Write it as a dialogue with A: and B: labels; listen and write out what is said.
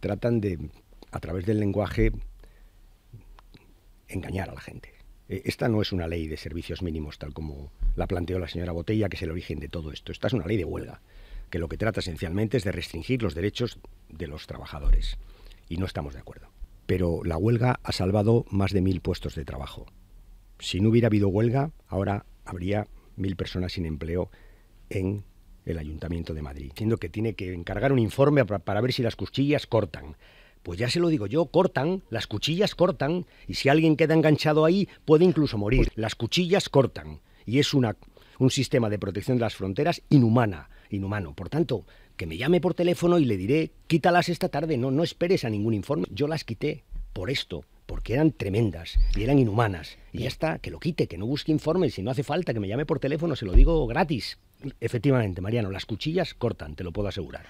A: tratan de, a través del lenguaje, engañar a la gente. E, esta no es una ley de servicios mínimos tal como la planteó la señora Botella, que es el origen de todo esto. Esta es una ley de huelga, que lo que trata esencialmente es de restringir los derechos de los trabajadores. Y no estamos de acuerdo. Pero la huelga ha salvado más de mil puestos de trabajo. Si no hubiera habido huelga, ahora habría mil personas sin empleo en el Ayuntamiento de Madrid, diciendo que tiene que encargar un informe para, ver si las cuchillas cortan. Pues ya se lo digo yo, cortan, las cuchillas cortan, y si alguien queda enganchado ahí puede incluso morir. Pues las cuchillas cortan, y es una, un sistema de protección de las fronteras inhumana, inhumano. Por tanto, que me llame por teléfono y le diré, quítalas esta tarde, no, no esperes a ningún informe. Yo las quité por esto, porque eran tremendas y eran inhumanas. Y ya está, que lo quite, que no busque informes, si no hace falta, que me llame por teléfono, se lo digo gratis. Efectivamente, Mariano, las cuchillas cortan, te lo puedo asegurar.